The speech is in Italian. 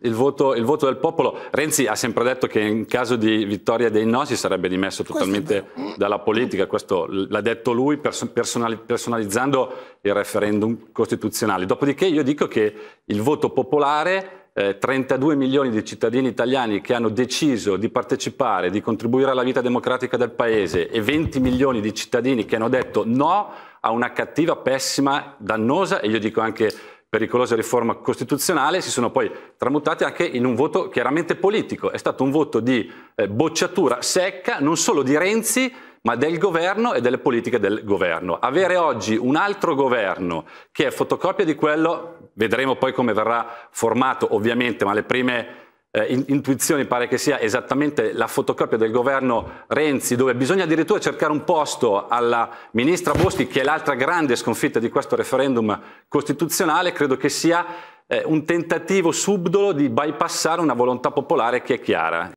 il voto, il voto, del popolo. Renzi ha sempre detto che in caso di vittoria dei no si sarebbe dimesso totalmente dalla politica, questo l'ha detto lui personalizzando il referendum costituzionale. Dopodiché io dico che il voto popolare, eh, 32 milioni di cittadini italiani che hanno deciso di partecipare, di contribuire alla vita democratica del Paese e 20 milioni di cittadini che hanno detto no a una cattiva, pessima, dannosa e io dico anche pericolosa riforma costituzionale si sono poi tramutate anche in un voto chiaramente politico. È stato un voto di eh, bocciatura secca non solo di Renzi, ma del governo e delle politiche del governo. Avere oggi un altro governo che è fotocopia di quello, vedremo poi come verrà formato ovviamente, ma le prime eh, intuizioni pare che sia esattamente la fotocopia del governo Renzi, dove bisogna addirittura cercare un posto alla ministra Boschi, che è l'altra grande sconfitta di questo referendum costituzionale, credo che sia eh, un tentativo subdolo di bypassare una volontà popolare che è chiara.